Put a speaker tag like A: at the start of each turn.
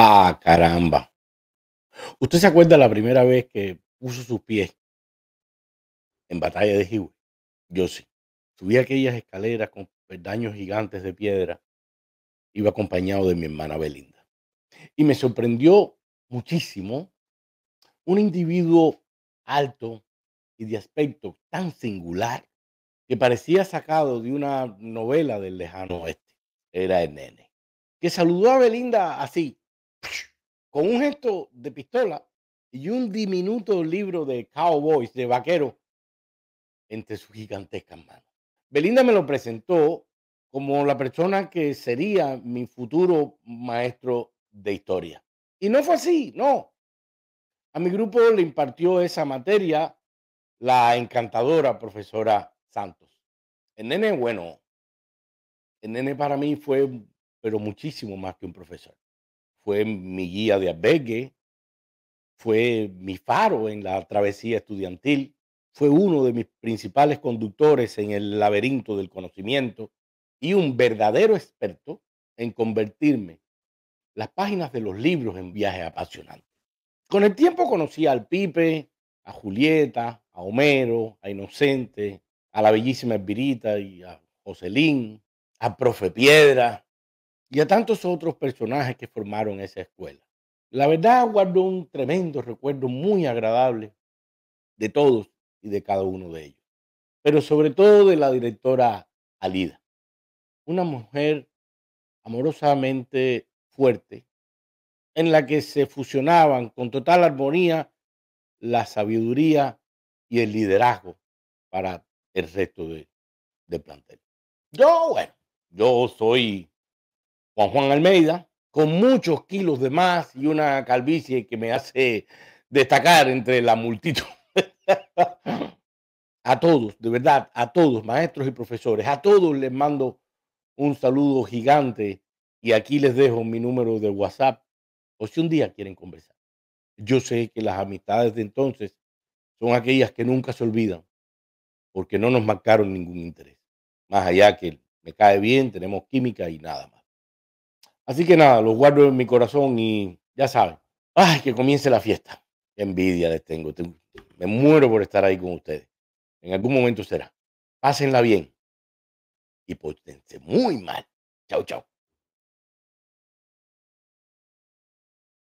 A: Ah, caramba. ¿Usted se acuerda la primera vez que puso sus pies en batalla de Hiwe? Yo sí. Subí aquellas escaleras con peldaños gigantes de piedra. Iba acompañado de mi hermana Belinda. Y me sorprendió muchísimo un individuo alto y de aspecto tan singular que parecía sacado de una novela del lejano oeste. Era el nene. Que saludó a Belinda así, con un gesto de pistola y un diminuto libro de cowboys, de vaquero, entre sus gigantescas manos. Belinda me lo presentó como la persona que sería mi futuro maestro de historia. Y no fue así, no. A mi grupo le impartió esa materia la encantadora profesora Santos. El nene, bueno, el nene para mí fue, pero muchísimo más que un profesor fue mi guía de albergue, fue mi faro en la travesía estudiantil, fue uno de mis principales conductores en el laberinto del conocimiento y un verdadero experto en convertirme las páginas de los libros en viajes apasionantes. Con el tiempo conocí al Pipe, a Julieta, a Homero, a Inocente, a la bellísima Espirita y a Joselín, a profe Piedra, y a tantos otros personajes que formaron esa escuela. La verdad, guardo un tremendo recuerdo muy agradable de todos y de cada uno de ellos, pero sobre todo de la directora Alida, una mujer amorosamente fuerte, en la que se fusionaban con total armonía la sabiduría y el liderazgo para el resto de, de plantel. Yo, bueno, yo soy Juan Juan Almeida, con muchos kilos de más y una calvicie que me hace destacar entre la multitud. a todos, de verdad, a todos, maestros y profesores, a todos les mando un saludo gigante y aquí les dejo mi número de WhatsApp o si un día quieren conversar. Yo sé que las amistades de entonces son aquellas que nunca se olvidan porque no nos marcaron ningún interés, más allá que me cae bien, tenemos química y nada más. Así que nada, los guardo en mi corazón y ya saben. ¡Ay, que comience la fiesta! ¡Qué envidia les tengo! Me muero por estar ahí con ustedes. En algún momento será. Pásenla bien y potente muy mal. Chao, chao.